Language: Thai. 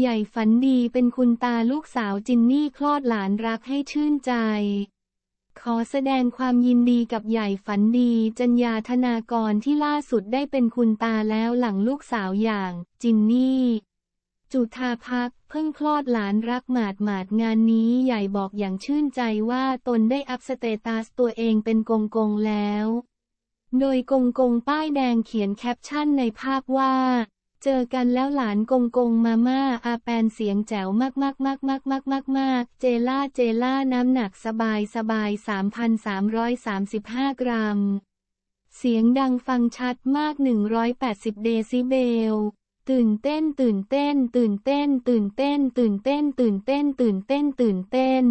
ใหญ่ฝันดีเป็นคุณตาลูกสาวจินนี่คลอดหลานรักให้ชื่นใจ ขอแสดงความยินดีกับใหญ่ฝันดี จัญญาธนากรที่ล่าสุดได้เป็นคุณตาแล้วหลังลูกสาวอย่าง จินนี่ จุธาพักเพิ่งคลอดหลานรักหมาดหมาดงานนี้ใหญ่บอกอย่างชื่นใจว่าตนได้อัพสเตตัสตัวเองเป็นกงกงแล้ว โดยกงกงป้ายแดงเขียนแคปชั่นในภาพว่าเจอกันแล้วหลานกงกงมาม่าอาแปนเสียงแจ๋วมากมากมากมากมากมากมากเจล่าเจล่าน้ำหนักสบายสบาย3,335 กรัม เสียงดังฟังชัดมาก 180เดซิเบลเตื่นเต้นตื่นเต้นตื่นเต้นตื่นเต้นตื่นเต้นตื่นเต้นตื่นเต้นตื่นเต้น